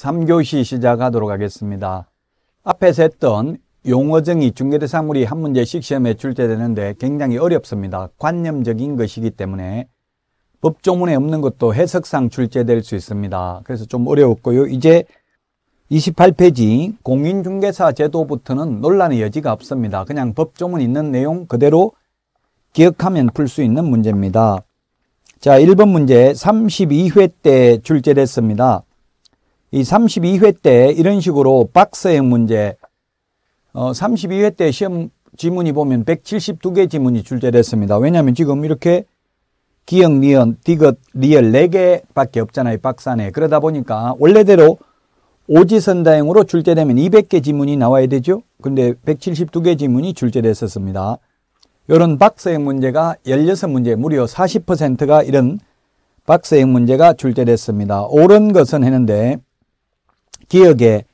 3교시 시작하도록 하겠습니다. 앞에서 했던 용어정의 중개대상물이한 문제씩 시험에 출제되는데 굉장히 어렵습니다. 관념적인 것이기 때문에 법조문에 없는 것도 해석상 출제될 수 있습니다. 그래서 좀 어려웠고요. 이제 28페이지 공인중개사 제도부터는 논란의 여지가 없습니다. 그냥 법조문 있는 내용 그대로 기억하면 풀 수 있는 문제입니다. 자, 1번 문제 32회 때 출제됐습니다. 이 32회 때 이런 식으로 박스형 문제, 어, 32회 때 시험 지문이 보면 172개 지문이 출제됐습니다. 왜냐하면 지금 이렇게 기역니언 디귿, 리얼 4개밖에 없잖아요. 박스 안에. 그러다 보니까 원래대로 오지선다형으로 출제되면 200개 지문이 나와야 되죠. 근데 172개 지문이 출제됐었습니다. 이런 박스형 문제가 16문제, 무려 40%가 이런 박스형 문제가 출제됐습니다. 옳은 것은 했는데 기억에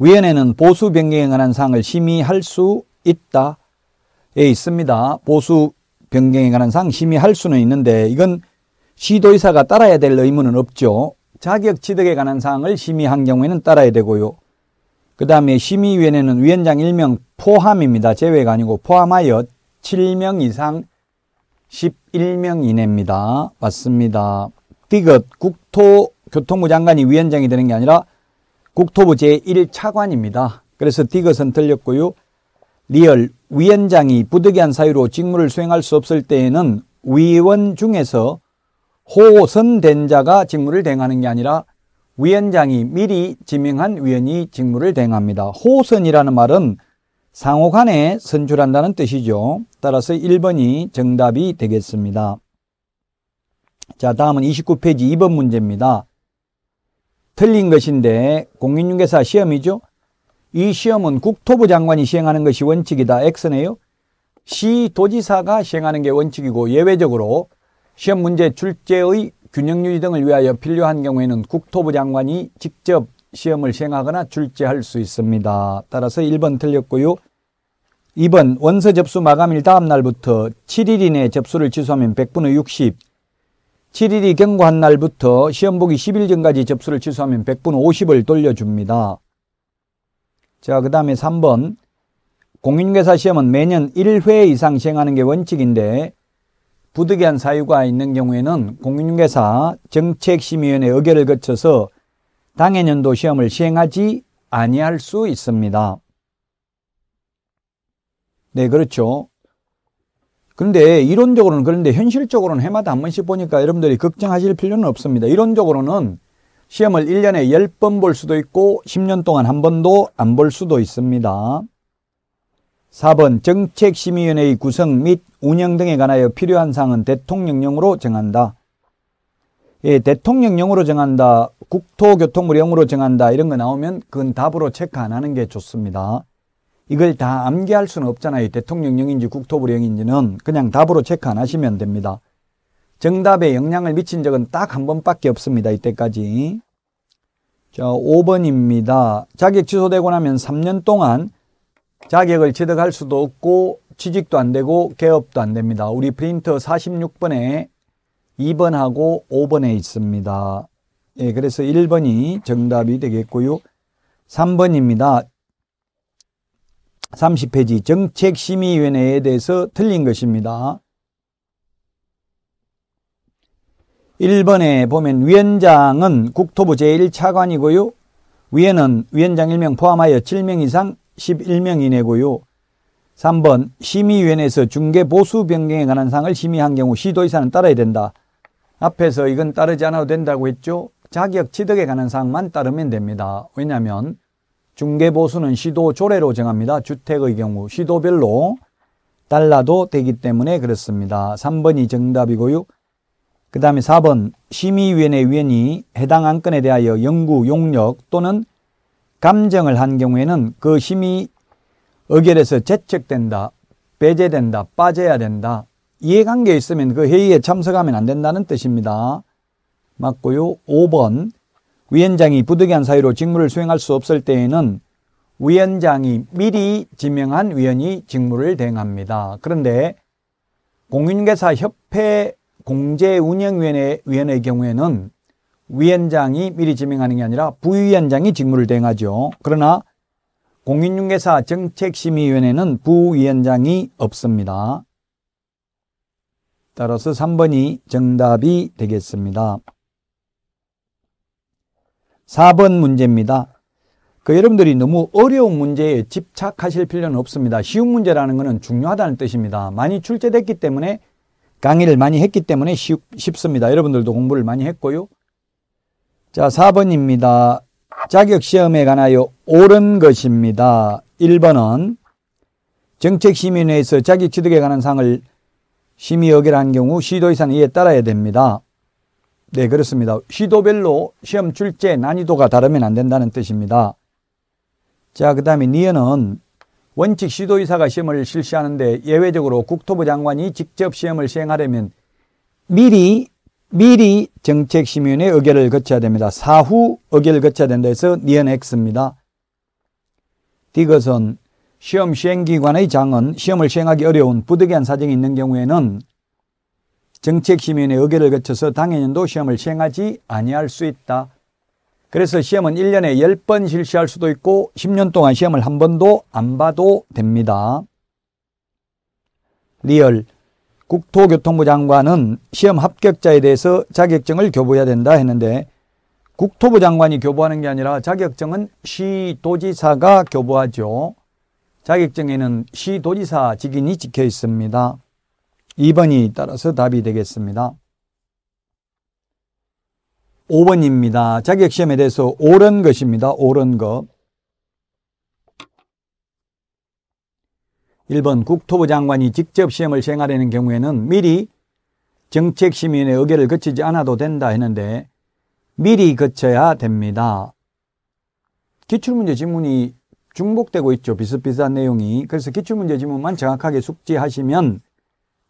위원회는 보수 변경에 관한 사항을 심의할 수 있다에 있습니다. 보수 변경에 관한 사항 심의할 수는 있는데 이건 시도의사가 따라야 될 의무는 없죠. 자격 취득에 관한 사항을 심의한 경우에는 따라야 되고요. 그 다음에 심의위원회는 위원장 1명 포함입니다. 제외가 아니고 포함하여 7명 이상 11명 이내입니다. 맞습니다. 띠긋 국토교통부 장관이 위원장이 되는 게 아니라 국토부 제1차관입니다. 그래서 디귿은 들렸고요. 리얼 위원장이 부득이한 사유로 직무를 수행할 수 없을 때에는 위원 중에서 호선된 자가 직무를 대행하는 게 아니라 위원장이 미리 지명한 위원이 직무를 대행합니다. 호선이라는 말은 상호 간에 선출한다는 뜻이죠. 따라서 1번이 정답이 되겠습니다. 자, 다음은 29페이지 2번 문제입니다. 틀린 것인데 공인중개사 시험이죠. 이 시험은 국토부 장관이 시행하는 것이 원칙이다. X네요. 시 도지사가 시행하는 게 원칙이고 예외적으로 시험 문제 출제의 균형 유지 등을 위하여 필요한 경우에는 국토부 장관이 직접 시험을 시행하거나 출제할 수 있습니다. 따라서 1번 틀렸고요. 2번 원서 접수 마감일 다음 날부터 7일 이내 접수를 취소하면 100분의 60, 7일이 경과한 날부터 시험 보기 10일 전까지 접수를 취소하면 100분 50을 돌려줍니다. 자, 그 다음에 3번. 공인회사 시험은 매년 1회 이상 시행하는 게 원칙인데 부득이한 사유가 있는 경우에는 공인회사 정책심의위원회 의결을 거쳐서 당해 년도 시험을 시행하지 아니할 수 있습니다. 네, 그렇죠. 그런데 이론적으로는 그런데 현실적으로는 해마다 한 번씩 보니까 여러분들이 걱정하실 필요는 없습니다. 이론적으로는 시험을 1년에 10번 볼 수도 있고 10년 동안 한 번도 안 볼 수도 있습니다. 4번 정책심의위원회의 구성 및 운영 등에 관하여 필요한 사항은 대통령령으로 정한다. 예, 대통령령으로 정한다, 국토교통부령으로 정한다 이런 거 나오면 그건 답으로 체크 안 하는 게 좋습니다. 이걸 다 암기할 수는 없잖아요. 대통령령인지 국토부령인지는 그냥 답으로 체크 안 하시면 됩니다. 정답에 영향을 미친 적은 딱 한 번밖에 없습니다. 이때까지. 자, 5번입니다. 자격 취소되고 나면 3년 동안 자격을 취득할 수도 없고 취직도 안 되고 개업도 안 됩니다. 우리 프린터 46번에 2번하고 5번에 있습니다. 예, 그래서 1번이 정답이 되겠고요. 3번입니다. 30페이지 정책심의위원회에 대해서 틀린 것입니다. 1번에 보면 위원장은 국토부 제1차관이고요. 위에는 위원장 1명 포함하여 7명 이상 11명 이내고요. 3번 심의위원회에서 중개보수 변경에 관한 사항을 심의한 경우 시도의사는 따라야 된다. 앞에서 이건 따르지 않아도 된다고 했죠. 자격 취득에 관한 사항만 따르면 됩니다. 왜냐하면 중개보수는 시도 조례로 정합니다. 주택의 경우 시도별로 달라도 되기 때문에 그렇습니다. 3번이 정답이고요. 그 다음에 4번 심의위원회 위원이 해당 안건에 대하여 연구 용역 또는 감정을 한 경우에는 그 심의 의결에서 제척된다, 배제된다, 빠져야 된다. 이해관계 있으면 그 회의에 참석하면 안 된다는 뜻입니다. 맞고요. 5번 위원장이 부득이한 사유로 직무를 수행할 수 없을 때에는 위원장이 미리 지명한 위원이 직무를 대행합니다. 그런데 공인회사 협회 공제운영위원회 위원의 경우에는 위원장이 미리 지명하는 게 아니라 부위원장이 직무를 대행하죠. 그러나 공인중개사 정책심의위원회는 부위원장이 없습니다. 따라서 3번이 정답이 되겠습니다. 4번 문제입니다. 그 여러분들이 너무 어려운 문제에 집착하실 필요는 없습니다. 쉬운 문제라는 것은 중요하다는 뜻입니다. 많이 출제됐기 때문에 강의를 많이 했기 때문에 쉬, 쉽습니다. 여러분들도 공부를 많이 했고요. 자, 4번입니다. 자격시험에 관하여 옳은 것입니다. 1번은 정책시민회에서 자격취득에 관한 사항을 심의 의결한 경우 시도 이상 이에 따라야 됩니다. 네, 그렇습니다. 시도별로 시험 출제 난이도가 다르면 안 된다는 뜻입니다. 자, 그 다음에 니어는 원칙 시도이사가 시험을 실시하는데 예외적으로 국토부 장관이 직접 시험을 시행하려면 미리 미리 정책심의원의 의결을 거쳐야 됩니다. 사후 의결을 거쳐야 된다 해서 니은 X입니다. 디것은 시험 시행기관의 장은 시험을 시행하기 어려운 부득이한 사정이 있는 경우에는 정책시민의 의결을 거쳐서 당해년도 시험을 시행하지 아니할 수 있다. 그래서 시험은 1년에 10번 실시할 수도 있고 10년 동안 시험을 한 번도 안 봐도 됩니다. 리얼 국토교통부 장관은 시험 합격자에 대해서 자격증을 교부해야 된다 했는데 국토부 장관이 교부하는 게 아니라 자격증은 시도지사가 교부하죠. 자격증에는 시도지사 직인이 찍혀 있습니다. 2번이 따라서 답이 되겠습니다. 5번입니다. 자격시험에 대해서 옳은 것입니다. 옳은 것. 1번 국토부 장관이 직접 시험을 시행하려는 경우에는 미리 정책시민의 의결을 거치지 않아도 된다 했는데 미리 거쳐야 됩니다. 기출문제 지문이 중복되고 있죠. 비슷비슷한 내용이. 그래서 기출문제 지문만 정확하게 숙지하시면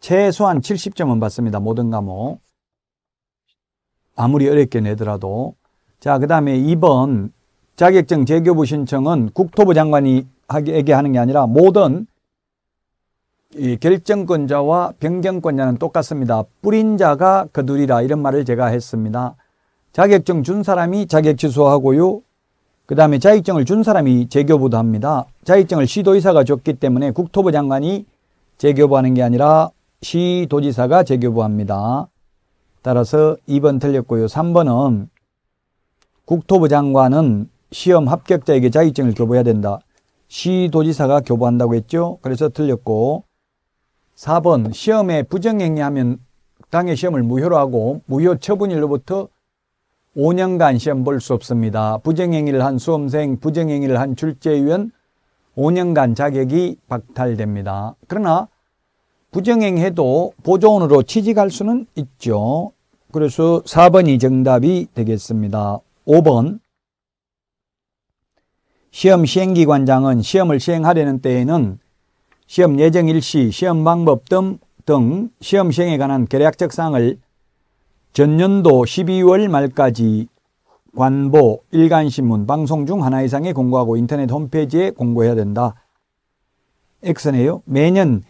최소한 70점은 받습니다. 모든 과목. 아무리 어렵게 내더라도. 자, 그 다음에 2번. 자격증 재교부 신청은 국토부 장관이 하게 하는 게 아니라 모든 이 결정권자와 변경권자는 똑같습니다. 뿌린 자가 그들이라 이런 말을 제가 했습니다. 자격증 준 사람이 자격 취소하고요. 그 다음에 자격증을 준 사람이 재교부도 합니다. 자격증을 시도이사가 줬기 때문에 국토부 장관이 재교부하는 게 아니라 시도지사가 재교부합니다. 따라서 2번 틀렸고요. 3번은 국토부 장관은 시험 합격자에게 자격증을 교부해야 된다. 시도지사가 교부한다고 했죠. 그래서 틀렸고 4번 시험에 부정행위하면 당해 시험을 무효로 하고 무효 처분일로부터 5년간 시험 볼 수 없습니다. 부정행위를 한 수험생, 부정행위를 한 출제위원 5년간 자격이 박탈됩니다. 그러나 부정행해도 보조원으로 취직할 수는 있죠. 그래서 4번이 정답이 되겠습니다. 5번 시험 시행기관장은 시험을 시행하려는 때에는 시험 예정 일시, 시험 방법 등, 등 시험 시행에 관한 계략적 사항을 전년도 12월 말까지 관보, 일간신문, 방송 중 하나 이상에 공고하고 인터넷 홈페이지에 공고해야 된다. X네요. 매년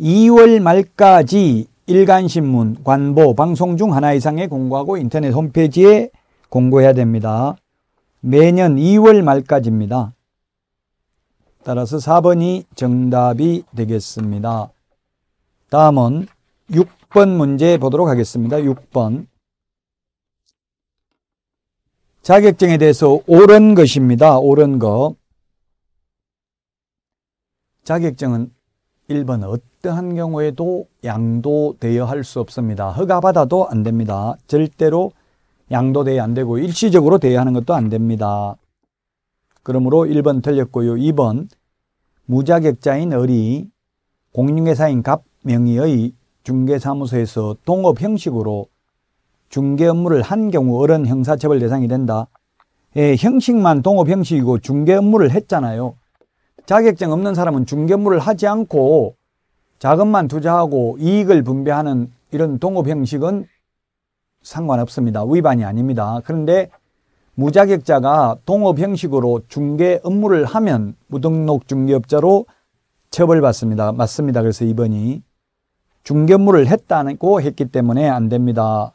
2월 말까지 일간신문, 관보, 방송 중 하나 이상에 공고하고 인터넷 홈페이지에 공고해야 됩니다. 매년 2월 말까지입니다. 따라서 4번이 정답이 되겠습니다. 다음은 6번 문제 보도록 하겠습니다. 6번. 자격증에 대해서 옳은 것입니다. 옳은 것. 자격증은 1번 어떠한 경우에도 양도 대여할 수 없습니다. 허가받아도 안 됩니다. 절대로 양도 대여 안 되고 일시적으로 대여하는 것도 안 됩니다. 그러므로 1번 틀렸고요. 2번 무자격자인 을이 공인회사인갑 명의의 중개사무소에서 동업 형식으로 중개 업무를 한 경우 어른 형사처벌 대상이 된다. 예, 형식만 동업 형식이고 중개 업무를 했잖아요. 자격증 없는 사람은 중개물을 하지 않고 자금만 투자하고 이익을 분배하는 이런 동업 형식은 상관없습니다. 위반이 아닙니다. 그런데 무자격자가 동업 형식으로 중개 업무를 하면 무등록 중개업자로 처벌받습니다. 맞습니다. 그래서 이번이 중개업무를 했다고 했기 때문에 안 됩니다.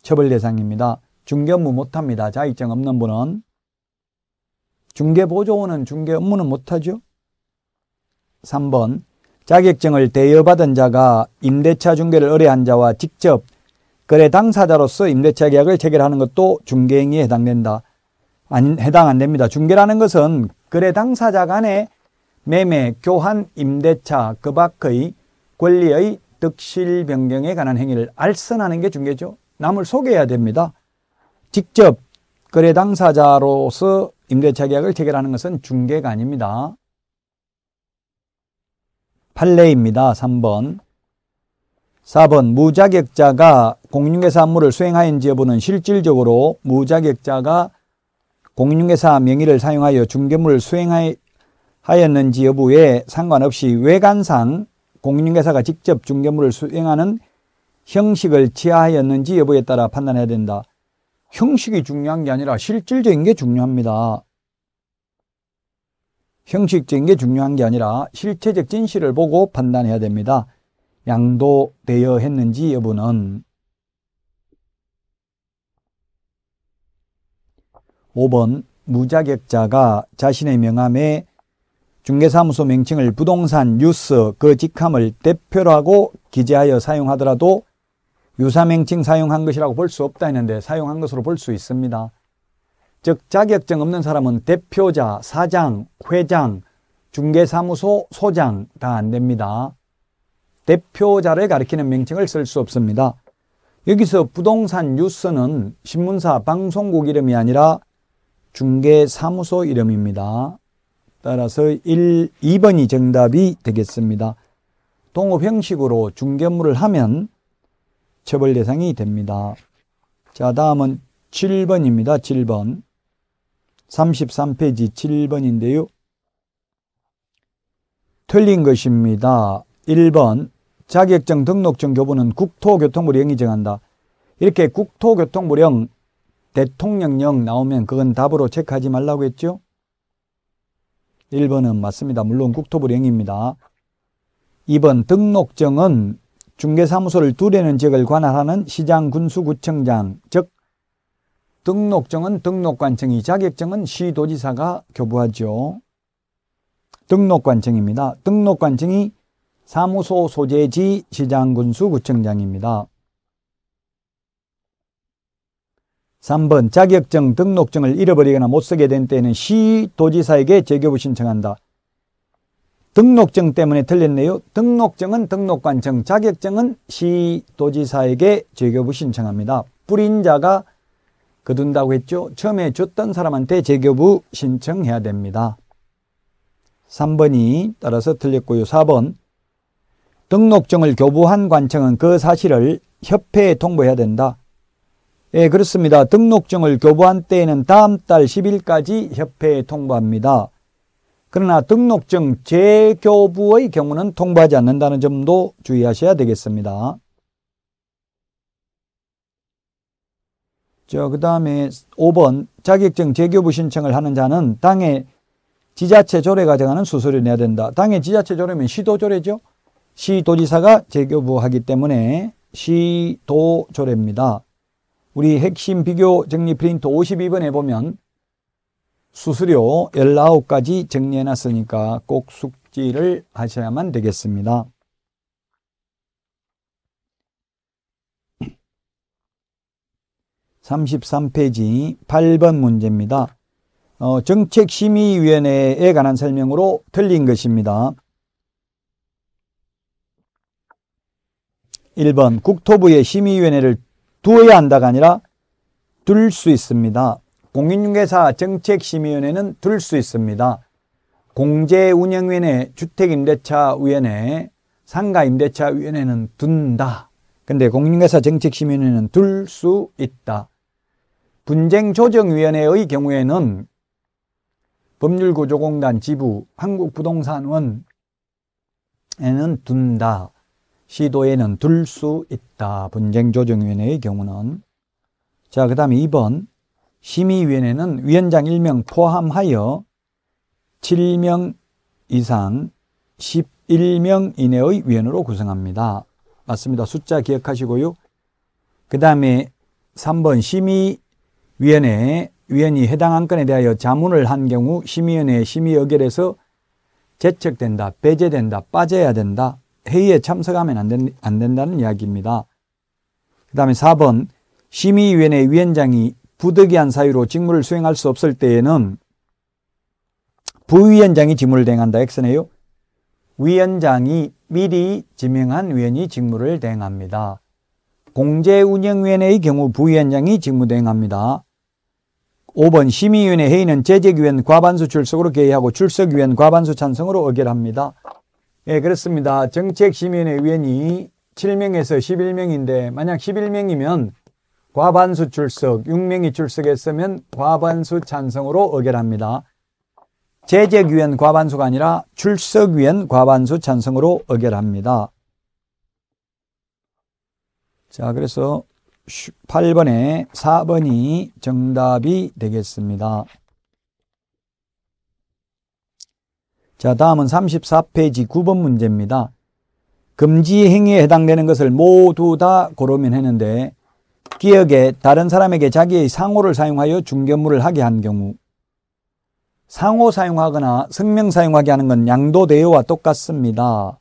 처벌 대상입니다. 중개업무 못합니다. 자격증 없는 분은 중개보조원은 중개업무는 못하죠. 3번 자격증을 대여받은 자가 임대차 중개를 의뢰한 자와 직접 거래 당사자로서 임대차 계약을 체결하는 것도 중개행위에 해당된다. 아니 해당 안 됩니다. 중개라는 것은 거래 당사자 간의 매매, 교환, 임대차, 그 밖의 권리의 득실 변경에 관한 행위를 알선하는 게 중개죠. 남을 소개해야 됩니다. 직접 거래 당사자로서 임대차 계약을 체결하는 것은 중개가 아닙니다. 판례입니다. 3번. 4번 무자격자가 공인중개사 업무를 수행하였는지 여부는 실질적으로 무자격자가 공인중개사 명의를 사용하여 중개물을 수행하였는지 여부에 상관없이 외관상 공인중개사가 직접 중개물을 수행하는 형식을 취하였는지 여부에 따라 판단해야 된다. 형식이 중요한 게 아니라 실질적인 게 중요합니다. 형식적인 게 중요한 게 아니라 실체적 진실을 보고 판단해야 됩니다. 양도되어 했는지 여부는 5번 무자격자가 자신의 명함에 중개사무소 명칭을 부동산, 뉴스, 그 직함을 대표로 하고 기재하여 사용하더라도 유사명칭 사용한 것이라고 볼 수 없다 했는데 사용한 것으로 볼 수 있습니다. 즉 자격증 없는 사람은 대표자, 사장, 회장, 중개사무소 소장 다 안 됩니다. 대표자를 가리키는 명칭을 쓸 수 없습니다. 여기서 부동산 뉴스는 신문사 방송국 이름이 아니라 중개사무소 이름입니다. 따라서 1, 2번이 정답이 되겠습니다. 동업 형식으로 중개업무를 하면 처벌 대상이 됩니다. 자, 다음은 7번입니다. 7번. 33페이지 7번인데요. 틀린 것입니다. 1번 자격증 등록증 교부는 국토교통부령이 정한다. 이렇게 국토교통부령 대통령령 나오면 그건 답으로 체크하지 말라고 했죠? 1번은 맞습니다. 물론 국토부령입니다. 2번 등록증은 중개사무소를 두려는 지역을 관할하는 시장 군수구청장 즉 등록증은 등록관청이 자격증은 시도지사가 교부하죠. 등록관청입니다. 등록관청이 사무소 소재지 시장군수 구청장입니다. 3번 자격증 등록증을 잃어버리거나 못쓰게 된때는 시도지사에게 재교부 신청한다. 등록증 때문에 틀렸네요. 등록증은 등록관청, 자격증은 시도지사에게 재교부 신청합니다. 뿌린 자가 거둔다고 했죠. 처음에 줬던 사람한테 재교부 신청해야 됩니다. 3번이 따라서 틀렸고요. 4번 등록증을 교부한 관청은 그 사실을 협회에 통보해야 된다. 예, 그렇습니다. 등록증을 교부한 때에는 다음 달 10일까지 협회에 통보합니다. 그러나 등록증 재교부의 경우는 통보하지 않는다는 점도 주의하셔야 되겠습니다. 저, 그 다음에 5번 자격증 재교부 신청을 하는 자는 당의 지자체 조례가 정하는 수수료 내야 된다. 당의 지자체 조례면 시도조례죠. 시도지사가 재교부하기 때문에 시도조례입니다. 우리 핵심 비교 정리 프린트 52번에 보면 수수료 19가지 정리해놨으니까 꼭 숙지를 하셔야만 되겠습니다. 33페이지 8번 문제입니다. 어, 정책심의위원회에 관한 설명으로 틀린 것입니다. 1번 국토부의 심의위원회를 두어야 한다가 아니라 둘 수 있습니다. 공인중개사 정책심의위원회는 둘 수 있습니다. 공제운영위원회, 주택임대차위원회, 상가임대차위원회는 둔다. 근데 공인중개사 정책심의위원회는 둘 수 있다. 분쟁조정위원회의 경우에는 법률구조공단 지부 한국부동산원에는 둔다. 시도에는 둘 수 있다. 분쟁조정위원회의 경우는. 자, 그 다음에 2번. 심의위원회는 위원장 1명 포함하여 7명 이상 11명 이내의 위원으로 구성합니다. 맞습니다. 숫자 기억하시고요. 그 다음에 3번 심의 위원회 위원이 해당 안건에 대하여 자문을 한 경우 심의위원회 심의 의결에서 제척된다, 배제된다, 빠져야 된다, 회의에 참석하면 안, 된, 안 된다는 이야기입니다. 그 다음에 4번 심의위원회 위원장이 부득이한 사유로 직무를 수행할 수 없을 때에는 부위원장이 직무를 대행한다. 엑스네요 위원장이 미리 지명한 위원이 직무를 대행합니다. 공제운영위원회의 경우 부위원장이 직무대행합니다. 5번 심의위원회 회의는 재직위원 과반수 출석으로 개의하고 출석위원 과반수 찬성으로 의결합니다. 예, 그렇습니다. 정책심의위원회 위원이 7명에서 11명인데 만약 11명이면 과반수 출석, 6명이 출석했으면 과반수 찬성으로 의결합니다. 재직위원 과반수가 아니라 출석위원 과반수 찬성으로 의결합니다. 자, 그래서 1 8번에 4번이 정답이 되겠습니다. 자, 다음은 34페이지 9번 문제입니다. 금지 행위에 해당되는 것을 모두 다 고르면 했는데 기억에 다른 사람에게 자기의 상호를 사용하여 중견물을 하게 한 경우 상호 사용하거나 성명 사용하게 하는 건 양도 대여와 똑같습니다.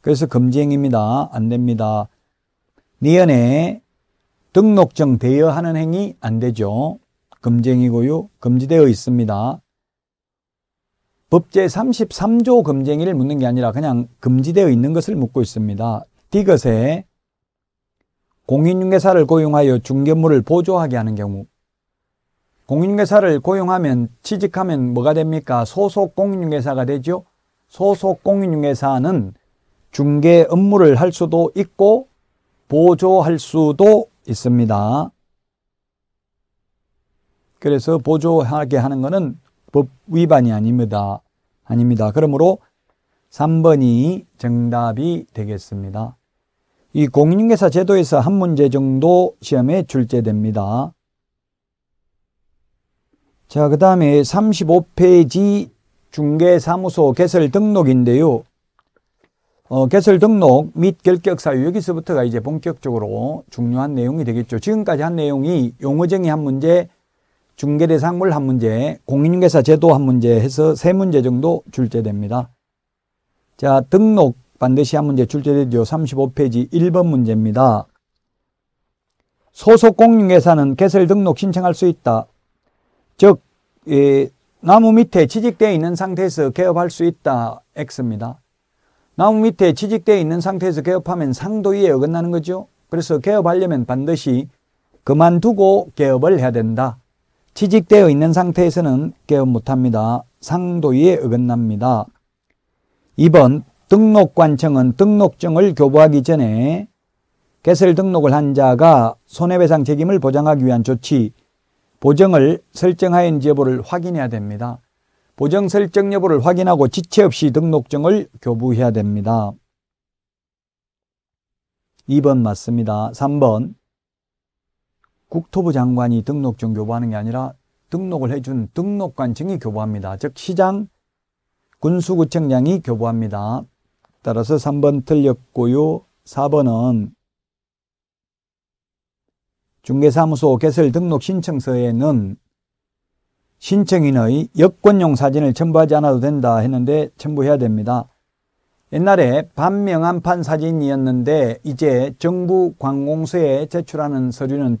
그래서 금지행입니다. 안 됩니다. 니은에 등록증 대여하는 행위 안 되죠. 금쟁이고요. 금지되어 있습니다. 법제 33조 금쟁이를 묻는 게 아니라 그냥 금지되어 있는 것을 묻고 있습니다. 디것에 공인중개사를 고용하여 중개물을 보조하게 하는 경우 공인중개사를 고용하면 취직하면 뭐가 됩니까? 소속 공인중개사가 되죠. 소속 공인중개사는 중개 업무를 할 수도 있고 보조할 수도 있습니다. 그래서 보조하게 하는 것은 법 위반이 아닙니다. 아닙니다. 그러므로 3번이 정답이 되겠습니다. 이 공인중개사 제도에서 한 문제 정도 시험에 출제됩니다. 자, 그 다음에 35페이지 중개사무소 개설 등록인데요. 어, 개설 등록 및 결격 사유 여기서부터가 이제 본격적으로 중요한 내용이 되겠죠. 지금까지 한 내용이 용어 정의 한 문제, 중개 대상물 한 문제, 공인중개사 제도 한 문제 해서 세 문제 정도 출제됩니다. 자, 등록 반드시 한 문제 출제되죠. 35페이지 1번 문제입니다. 소속 공인중개사는 개설 등록 신청할 수 있다. 즉, 예, 나무 밑에 취직되어 있는 상태에서 개업할 수 있다. X입니다. 나무 밑에 지직되어 있는 상태에서 개업하면 상도위에 어긋나는 거죠. 그래서 개업하려면 반드시 그만두고 개업을 해야 된다. 취직되어 있는 상태에서는 개업 못합니다. 상도위에 어긋납니다. 2번 등록관청은 등록증을 교부하기 전에 개설 등록을 한 자가 손해배상 책임을 보장하기 위한 조치, 보정을 설정하인 여부를 확인해야 됩니다. 보정 설정 여부를 확인하고 지체 없이 등록증을 교부해야 됩니다. 2번 맞습니다. 3번 국토부 장관이 등록증 교부하는 게 아니라 등록을 해준 등록관청이 교부합니다. 즉 시장 군수구청장이 교부합니다. 따라서 3번 틀렸고요. 4번은 중개사무소 개설 등록 신청서에는 신청인의 여권용 사진을 첨부하지 않아도 된다 했는데 첨부해야 됩니다. 옛날에 반명한 판 사진이었는데 이제 정부 관공서에 제출하는 서류는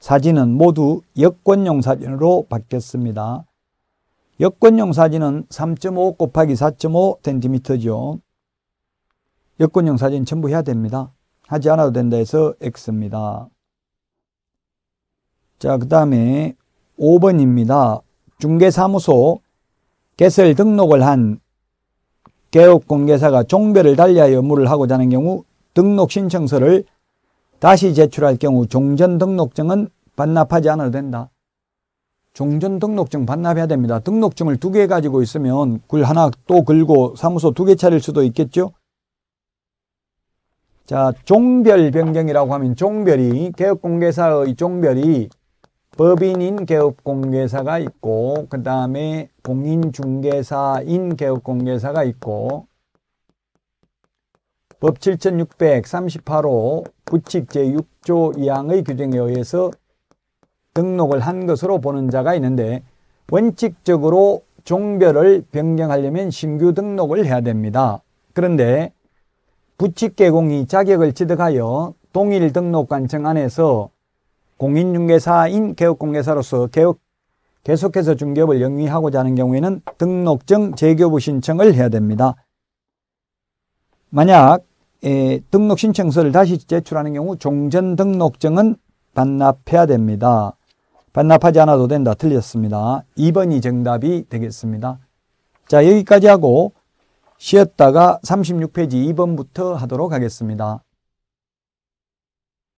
사진은 모두 여권용 사진으로 바뀌었습니다. 여권용 사진은 3.5 곱하기 4.5cm죠. 여권용 사진 첨부해야 됩니다. 하지 않아도 된다 해서 X입니다. 자, 그 다음에 5번입니다. 중개사무소 개설 등록을 한 개업공개사가 종별을 달리하여 업무를 하고자 하는 경우 등록 신청서를 다시 제출할 경우 종전 등록증은 반납하지 않아도 된다. 종전 등록증 반납해야 됩니다. 등록증을 두 개 가지고 있으면 굴 하나 또 긁고 사무소 두 개 차릴 수도 있겠죠. 자, 종별 변경이라고 하면 종별이 개업공개사의 종별이 법인인 개업공개사가 있고 그 다음에 공인중개사인 개업공개사가 있고 법 7638호 부칙 제6조 2항의 규정에 의해서 등록을 한 것으로 보는 자가 있는데 원칙적으로 종별을 변경하려면 신규 등록을 해야 됩니다. 그런데 부칙 개공이 자격을 취득하여 동일 등록관청 안에서 공인중개사인 개업공개사로서 개업 계속해서 중개업을 영위하고자 하는 경우에는 등록증 재교부 신청을 해야 됩니다. 만약 에, 등록 신청서를 다시 제출하는 경우 종전 등록증은 반납해야 됩니다. 반납하지 않아도 된다. 틀렸습니다. 2번이 정답이 되겠습니다. 자, 여기까지 하고 쉬었다가 36페이지 2번부터 하도록 하겠습니다.